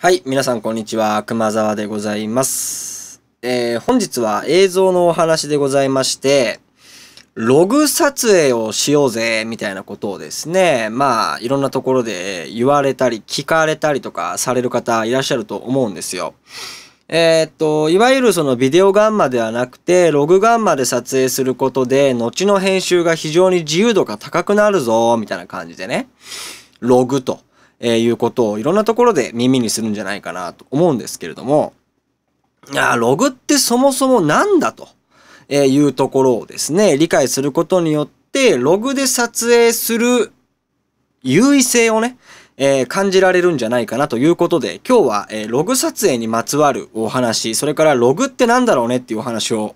はい、皆さんこんにちは。熊沢でございます。えー、本日は映像のお話でございまして、ログ撮影をしようぜ、みたいなことをですね、まあ、いろんなところで言われたり、聞かれたりとかされる方いらっしゃると思うんですよ。えー、っと、いわゆるそのビデオガンマではなくて、ログガンマで撮影することで、後の編集が非常に自由度が高くなるぞ、みたいな感じでね、ログと。えー、いうことをいろんなところで耳にするんじゃないかなと思うんですけれども、あログってそもそもなんだと、えいうところをですね、理解することによって、ログで撮影する優位性をね、えー、感じられるんじゃないかなということで、今日は、えー、ログ撮影にまつわるお話、それからログってなんだろうねっていうお話を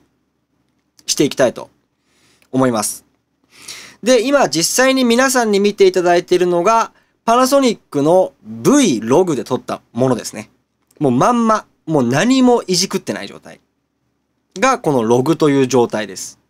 していきたいと思います。で、今実際に皆さんに見ていただいているのが、パナソニックの V ログで撮ったものですね。もうまんま、もう何もいじくってない状態がこのログという状態です。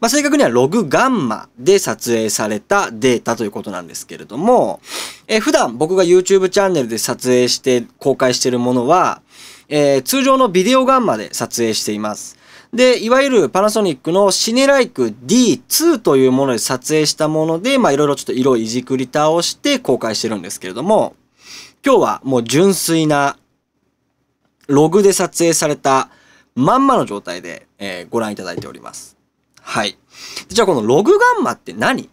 まあ、正確にはログガンマで撮影されたデータということなんですけれども、えー、普段僕が YouTube チャンネルで撮影して公開しているものは、えー、通常のビデオガンマで撮影しています。で、いわゆるパナソニックのシネライク D2 というもので撮影したもので、まあいろいろちょっと色をいじくり倒して公開してるんですけれども、今日はもう純粋なログで撮影されたまんまの状態で、えー、ご覧いただいております。はい。じゃあこのログガンマって何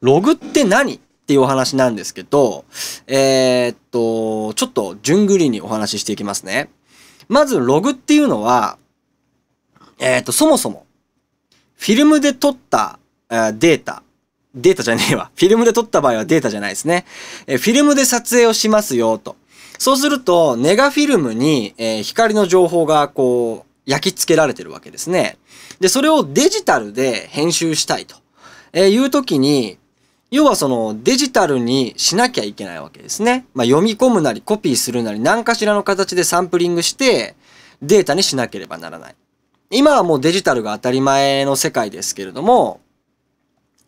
ログって何っていうお話なんですけど、えー、っと、ちょっと順繰りにお話ししていきますね。まずログっていうのは、えっ、ー、と、そもそも、フィルムで撮ったデータ、データじゃねえわ。フィルムで撮った場合はデータじゃないですね。えフィルムで撮影をしますよ、と。そうすると、ネガフィルムに、え光の情報がこう、焼き付けられてるわけですね。で、それをデジタルで編集したいと、えいうときに、要はそのデジタルにしなきゃいけないわけですね。まあ、読み込むなりコピーするなり何かしらの形でサンプリングしてデータにしなければならない。今はもうデジタルが当たり前の世界ですけれども、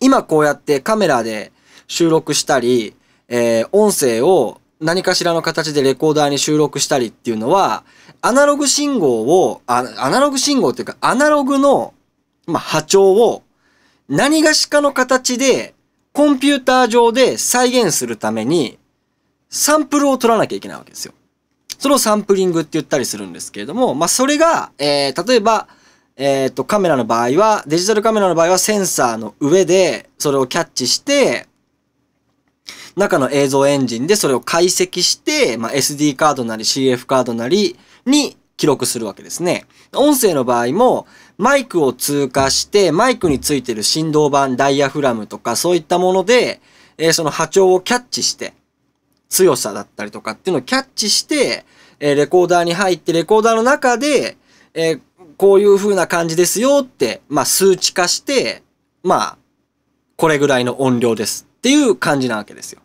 今こうやってカメラで収録したり、えー、音声を何かしらの形でレコーダーに収録したりっていうのは、アナログ信号を、アナログ信号っていうか、アナログの、まあ、波長を何がしかの形でコンピューター上で再現するためにサンプルを取らなきゃいけないわけですよ。それをサンプリングって言ったりするんですけれども、まあ、それが、えー、例えば、えっ、ー、と、カメラの場合は、デジタルカメラの場合はセンサーの上でそれをキャッチして、中の映像エンジンでそれを解析して、まあ、SD カードなり CF カードなりに記録するわけですね。音声の場合も、マイクを通過して、マイクについてる振動板、ダイヤフラムとか、そういったもので、えー、その波長をキャッチして、強さだったりとかっていうのをキャッチして、えー、レコーダーに入って、レコーダーの中で、えー、こういう風な感じですよって、まあ、数値化して、まあ、これぐらいの音量ですっていう感じなわけですよ。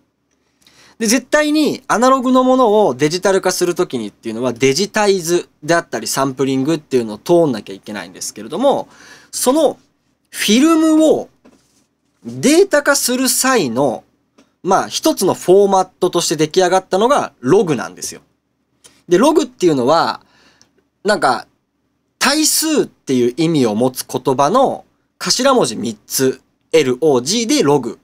で、絶対にアナログのものをデジタル化するときにっていうのはデジタイズであったりサンプリングっていうのを通んなきゃいけないんですけれども、そのフィルムをデータ化する際のまあ、一つのフォーマットとして出来上がったのがログなんですよ。で、ログっていうのは、なんか、対数っていう意味を持つ言葉の頭文字3つ、LOG でログ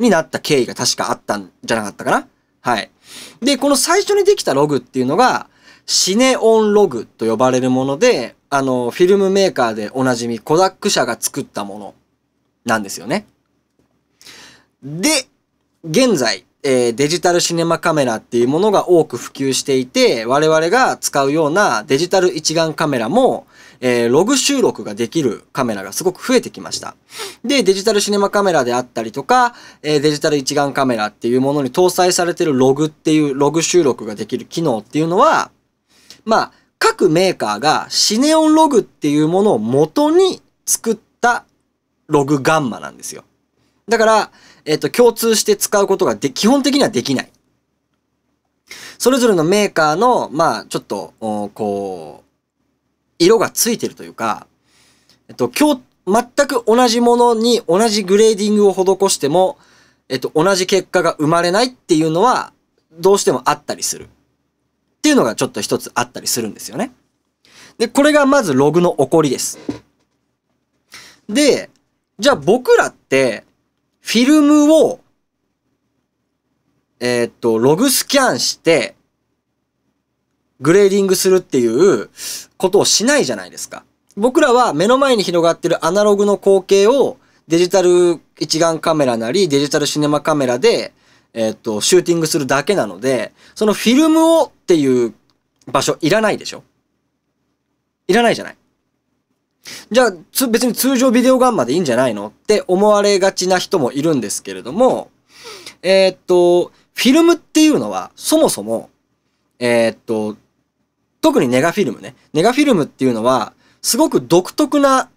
になった経緯が確かあったんじゃなかったかなはい。で、この最初にできたログっていうのが、シネオンログと呼ばれるもので、あの、フィルムメーカーでおなじみコダック社が作ったものなんですよね。で、現在、えー、デジタルシネマカメラっていうものが多く普及していて、我々が使うようなデジタル一眼カメラも、えー、ログ収録ができるカメラがすごく増えてきました。で、デジタルシネマカメラであったりとか、えー、デジタル一眼カメラっていうものに搭載されてるログっていうログ収録ができる機能っていうのは、まあ、各メーカーがシネオンログっていうものを元に作ったログガンマなんですよ。だから、えっ、ー、と、共通して使うことがで、基本的にはできない。それぞれのメーカーの、まあ、ちょっと、こう、色がついてるというか、えっ、と、今日、全く同じものに同じグレーディングを施しても、えっ、と、同じ結果が生まれないっていうのは、どうしてもあったりする。っていうのがちょっと一つあったりするんですよね。で、これがまずログの起こりです。で、じゃあ僕らって、フィルムを、えー、っと、ログスキャンして、グレーディングするっていうことをしないじゃないですか。僕らは目の前に広がってるアナログの光景をデジタル一眼カメラなりデジタルシネマカメラで、えっ、と、シューティングするだけなので、そのフィルムをっていう場所いらないでしょいらないじゃないじゃあ、別に通常ビデオガンマでいいんじゃないのって思われがちな人もいるんですけれども、えー、っと、フィルムっていうのは、そもそも、えー、っと、特にネガフィルムね。ネガフィルムっていうのは、すごく独特な、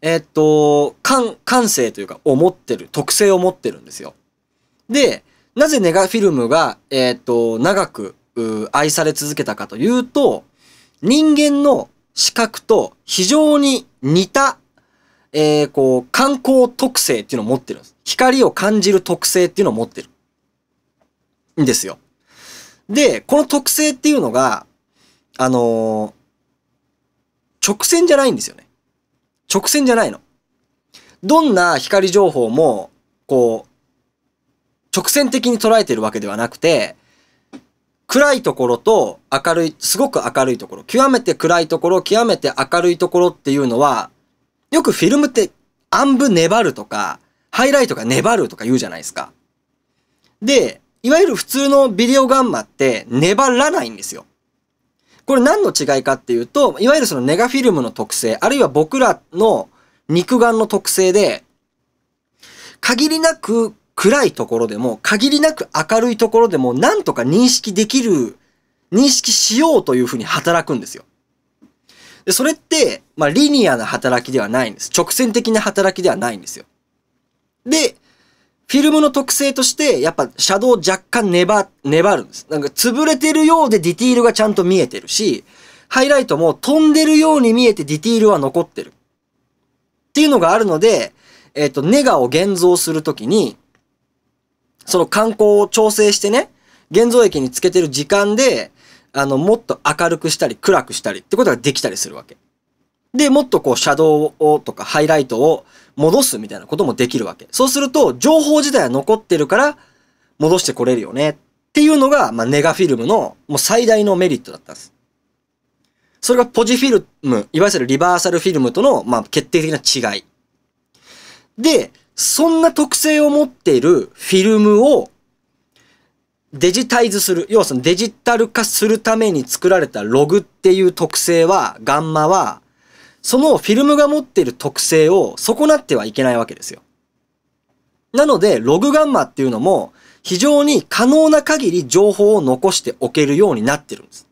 えー、っと、感、感性というか、思ってる、特性を持ってるんですよ。で、なぜネガフィルムが、えっと、長く、愛され続けたかというと、人間の視覚と非常に似た、えー、こう、観光特性っていうのを持ってるんです。光を感じる特性っていうのを持ってる。んですよ。で、この特性っていうのが、あのー、直線じゃないんですよね。直線じゃないの。どんな光情報も、こう、直線的に捉えてるわけではなくて、暗いところと明るい、すごく明るいところ、極めて暗いところ、極めて明るいところっていうのは、よくフィルムって暗部粘るとか、ハイライトが粘るとか言うじゃないですか。で、いわゆる普通のビデオガンマって粘らないんですよ。これ何の違いかっていうと、いわゆるそのネガフィルムの特性、あるいは僕らの肉眼の特性で、限りなく暗いところでも、限りなく明るいところでも、なんとか認識できる、認識しようというふうに働くんですよ。で、それって、まあ、リニアな働きではないんです。直線的な働きではないんですよ。で、フィルムの特性として、やっぱ、シャドウ若干粘、粘るんです。なんか、潰れてるようでディティールがちゃんと見えてるし、ハイライトも飛んでるように見えてディティールは残ってる。っていうのがあるので、えっ、ー、と、ネガを現像するときに、その観光を調整してね、現像液につけてる時間で、あの、もっと明るくしたり、暗くしたりってことができたりするわけ。で、もっとこう、シャドウをとかハイライトを戻すみたいなこともできるわけ。そうすると、情報自体は残ってるから、戻してこれるよね。っていうのが、まあ、ネガフィルムの、もう最大のメリットだったんです。それがポジフィルム、いわゆるリバーサルフィルムとの、まあ、決定的な違い。で、そんな特性を持っているフィルムをデジタイズする。要はそのデジタル化するために作られたログっていう特性は、ガンマは、そのフィルムが持っている特性を損なってはいけないわけですよ。なので、ログガンマっていうのも、非常に可能な限り情報を残しておけるようになってるんです。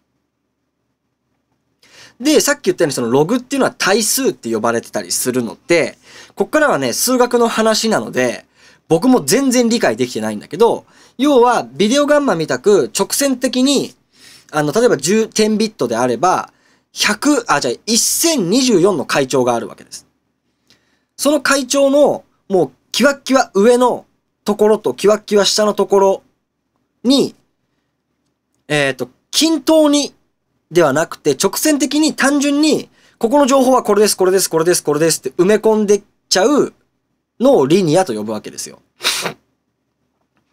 で、さっき言ったようにそのログっていうのは対数って呼ばれてたりするので、こっからはね、数学の話なので、僕も全然理解できてないんだけど、要はビデオガンマみたく直線的に、あの、例えば10、10ビットであれば、100、あ、じゃあ1024の階調があるわけです。その階調の、もう、キワッキワ上のところとキワッキワ下のところに、えっ、ー、と、均等にではなくて、直線的に単純に、ここの情報はこれです、これです、これです、これですって埋め込んでっちゃうのをリニアと呼ぶわけですよ。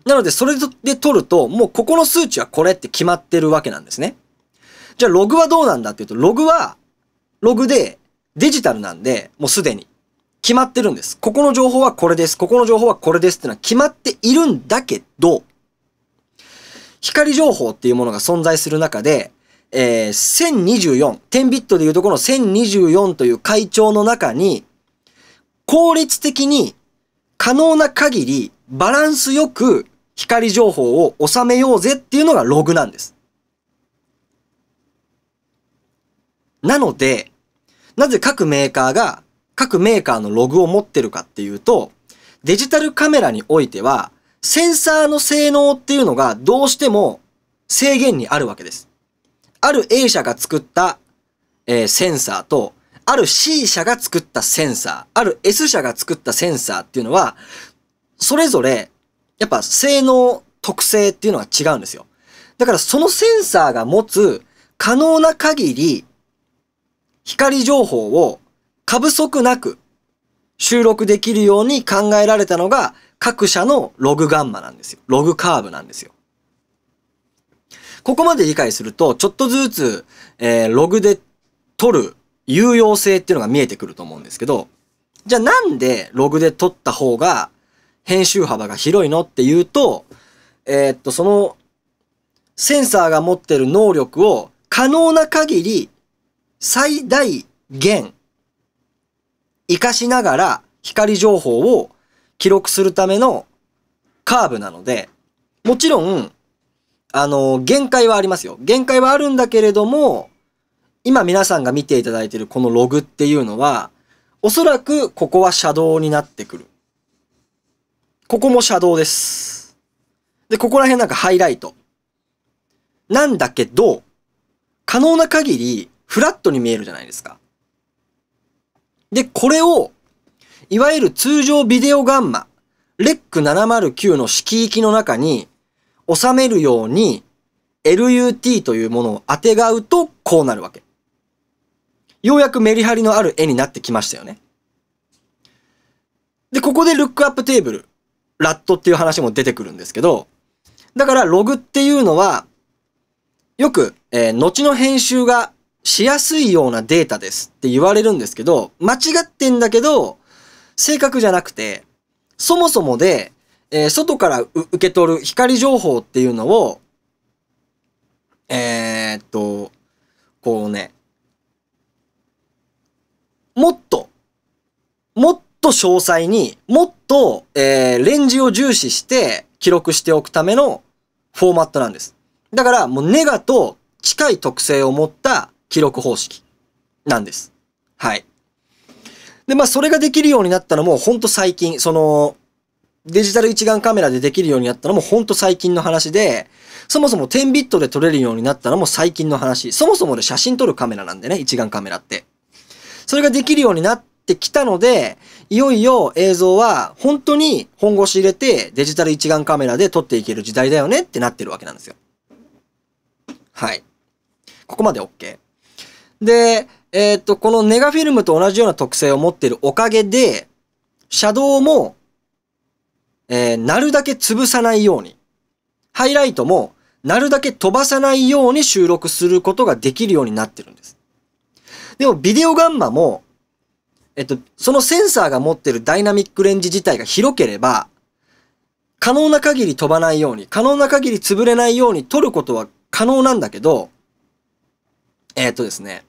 なので、それで取ると、もうここの数値はこれって決まってるわけなんですね。じゃあ、ログはどうなんだっていうと、ログは、ログでデジタルなんで、もうすでに決まってるんです。ここの情報はこれです。ここの情報はこれですってのは決まっているんだけど、光情報っていうものが存在する中で、えー、1024、10ビットでいうとこの1024という会長の中に、効率的に可能な限りバランスよく光情報を収めようぜっていうのがログなんです。なので、なぜ各メーカーが各メーカーのログを持ってるかっていうと、デジタルカメラにおいては、センサーの性能っていうのがどうしても制限にあるわけです。ある A 社が作った、えー、センサーと、ある C 社が作ったセンサー、ある S 社が作ったセンサーっていうのは、それぞれ、やっぱ性能、特性っていうのは違うんですよ。だからそのセンサーが持つ可能な限り、光情報を過不足なく収録できるように考えられたのが各社のログガンマなんですよ。ログカーブなんですよ。ここまで理解すると、ちょっとずつ、えー、ログで取る有用性っていうのが見えてくると思うんですけど、じゃあなんでログで取った方が編集幅が広いのっていうと、えー、っと、そのセンサーが持ってる能力を可能な限り最大限活かしながら光情報を記録するためのカーブなので、もちろんあの、限界はありますよ。限界はあるんだけれども、今皆さんが見ていただいているこのログっていうのは、おそらくここはシャドウになってくる。ここもシャドウです。で、ここら辺なんかハイライト。なんだけど、可能な限りフラットに見えるじゃないですか。で、これを、いわゆる通常ビデオガンマ、レック709の色域の中に収めるように LUT というものを当てがうとこうなるわけ。ようやくメリハリのある絵になってきましたよね。で、ここでルックアップテーブル、ラットっていう話も出てくるんですけど、だからログっていうのは、よく、えー、後の編集がしやすいようなデータですって言われるんですけど、間違ってんだけど、正確じゃなくて、そもそもでえー、外から受け取る光情報っていうのを、えー、っと、こうね、もっと、もっと詳細に、もっと、えー、レンジを重視して記録しておくためのフォーマットなんです。だから、もうネガと近い特性を持った記録方式なんです。はい。で、まあ、それができるようになったのも、ほんと最近、その、デジタル一眼カメラでできるようになったのもほんと最近の話で、そもそも10ビットで撮れるようになったのも最近の話。そもそもで写真撮るカメラなんでね、一眼カメラって。それができるようになってきたので、いよいよ映像は本当に本腰入れてデジタル一眼カメラで撮っていける時代だよねってなってるわけなんですよ。はい。ここまで OK。で、えー、っと、このネガフィルムと同じような特性を持っているおかげで、シャドウもえー、なるだけ潰さないように、ハイライトもなるだけ飛ばさないように収録することができるようになってるんです。でもビデオガンマも、えっと、そのセンサーが持ってるダイナミックレンジ自体が広ければ、可能な限り飛ばないように、可能な限り潰れないように撮ることは可能なんだけど、えっとですね、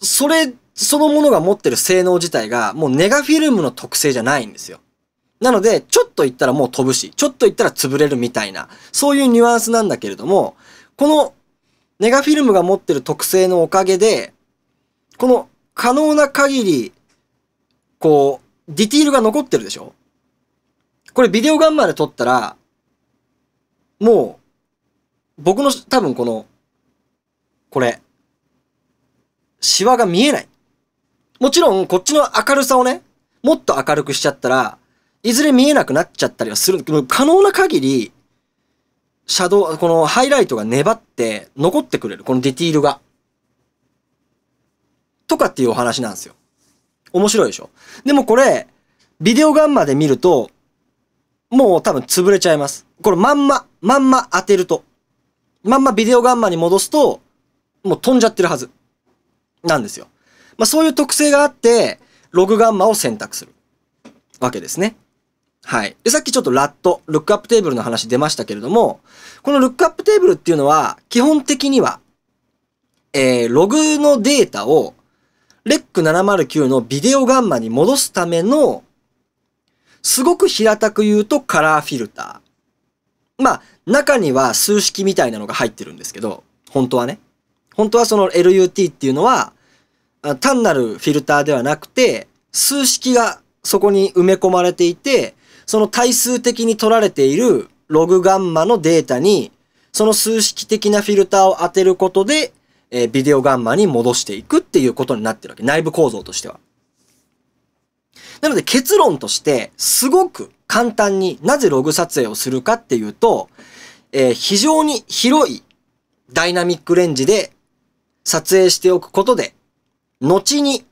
それ、そのものが持ってる性能自体が、もうネガフィルムの特性じゃないんですよ。なので、ちょっと言ったらもう飛ぶし、ちょっと言ったら潰れるみたいな、そういうニュアンスなんだけれども、このネガフィルムが持ってる特性のおかげで、この可能な限り、こう、ディティールが残ってるでしょこれビデオガンマで撮ったら、もう、僕の多分この、これ、シワが見えない。もちろん、こっちの明るさをね、もっと明るくしちゃったら、いずれ見えなくなっちゃったりはするんだけど、可能な限り、シャドウ、このハイライトが粘って残ってくれる。このディティールが。とかっていうお話なんですよ。面白いでしょ。でもこれ、ビデオガンマで見ると、もう多分潰れちゃいます。これまんま、まんま当てると。まんまビデオガンマに戻すと、もう飛んじゃってるはず。なんですよ。まあ、そういう特性があって、ログガンマを選択するわけですね。はい。で、さっきちょっとラット、ルックアップテーブルの話出ましたけれども、このルックアップテーブルっていうのは、基本的には、えー、ログのデータを、レック709のビデオガンマに戻すための、すごく平たく言うとカラーフィルター。まあ、中には数式みたいなのが入ってるんですけど、本当はね。本当はその LUT っていうのは、単なるフィルターではなくて、数式がそこに埋め込まれていて、その対数的に取られているログガンマのデータに、その数式的なフィルターを当てることで、えー、ビデオガンマに戻していくっていうことになってるわけ。内部構造としては。なので結論として、すごく簡単になぜログ撮影をするかっていうと、えー、非常に広いダイナミックレンジで撮影しておくことで、後に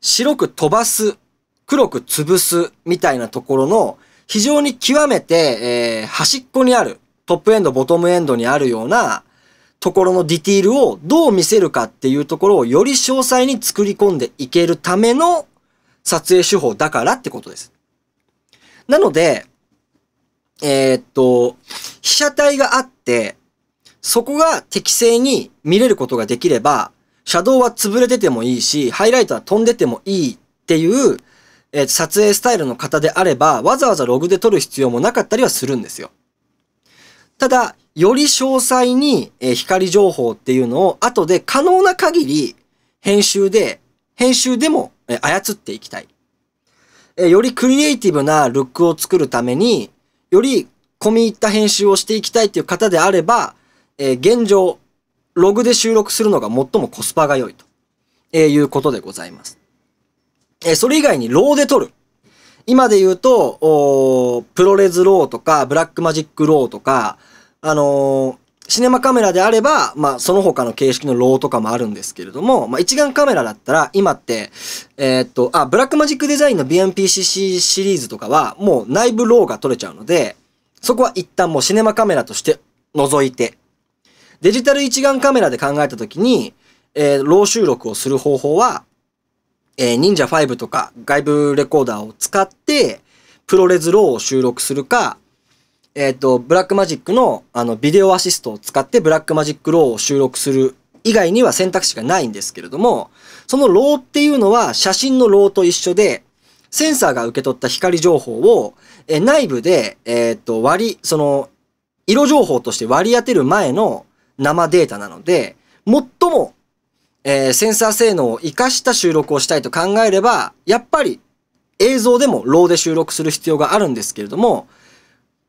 白く飛ばす、黒く潰すみたいなところの非常に極めて、えー、端っこにある、トップエンド、ボトムエンドにあるようなところのディティールをどう見せるかっていうところをより詳細に作り込んでいけるための撮影手法だからってことです。なので、えー、っと、被写体があって、そこが適正に見れることができれば、シャドウは潰れててもいいし、ハイライトは飛んでてもいいっていう、えー、撮影スタイルの方であれば、わざわざログで撮る必要もなかったりはするんですよ。ただ、より詳細に、えー、光情報っていうのを後で可能な限り編集で、編集でも、えー、操っていきたい。えよりクリエイティブなルックを作るために、より込み入った編集をしていきたいっていう方であれば、えー、現状、ログで収録するのが最もコスパが良いと、えー、いうことでございます。えー、それ以外にローで撮る。今で言うと、おプロレズローとか、ブラックマジックローとか、あのシネマカメラであれば、まあ、その他の形式のローとかもあるんですけれども、まあ、一眼カメラだったら、今って、えー、っと、あ、ブラックマジックデザインの BMPCC シリーズとかは、もう内部ローが撮れちゃうので、そこは一旦もうシネマカメラとして除いて、デジタル一眼カメラで考えた時に、えー、ロー収録をする方法は、えー、忍者5とか外部レコーダーを使って、プロレズローを収録するか、えっ、ー、と、ブラックマジックの、あの、ビデオアシストを使ってブラックマジックローを収録する以外には選択肢がないんですけれども、そのローっていうのは写真のローと一緒で、センサーが受け取った光情報を、え内部で、えっ、ー、と、割り、その、色情報として割り当てる前の生データなので、最も、えー、センサー性能を活かした収録をしたいと考えれば、やっぱり映像でもローで収録する必要があるんですけれども、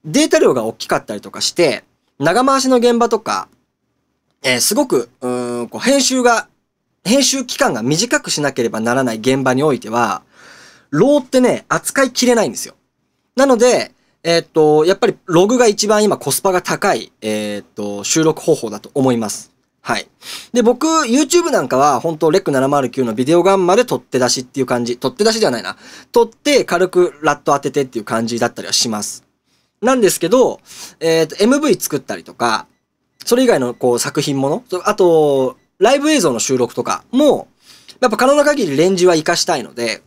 データ量が大きかったりとかして、長回しの現場とか、えー、すごく、うん、こう編集が、編集期間が短くしなければならない現場においては、ローってね、扱いきれないんですよ。なので、えっ、と、やっぱりログが一番今コスパが高い、えっ、と、収録方法だと思います。はい。で、僕、YouTube なんかは、本当レック709のビデオガンまで撮って出しっていう感じ。撮って出しではないな。撮って、軽くラット当ててっていう感じだったりはします。なんですけど、えっ、と、MV 作ったりとか、それ以外のこう作品もの、あと、ライブ映像の収録とかも、やっぱ可能な限りレンジは活かしたいので、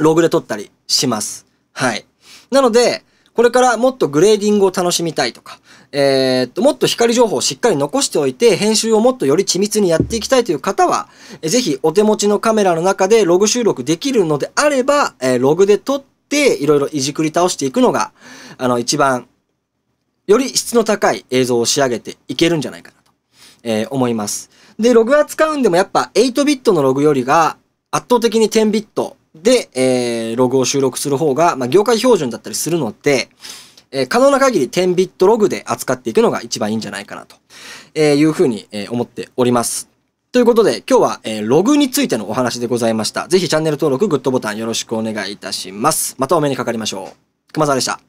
ログで撮ったりします。はい。なので、これからもっとグレーディングを楽しみたいとか、えー、っと、もっと光情報をしっかり残しておいて、編集をもっとより緻密にやっていきたいという方は、えー、ぜひお手持ちのカメラの中でログ収録できるのであれば、えー、ログで撮って、いろいろいじくり倒していくのが、あの、一番、より質の高い映像を仕上げていけるんじゃないかなと、えー、思います。で、ログは使うんでもやっぱ8ビットのログよりが圧倒的に10ビットで、えー、ログを収録する方が、まあ、業界標準だったりするので、えー、可能な限り10ビットログで扱っていくのが一番いいんじゃないかなと、えいうふうに、え思っております。ということで、今日は、えー、ログについてのお話でございました。ぜひチャンネル登録、グッドボタンよろしくお願いいたします。またお目にかかりましょう。熊沢でした。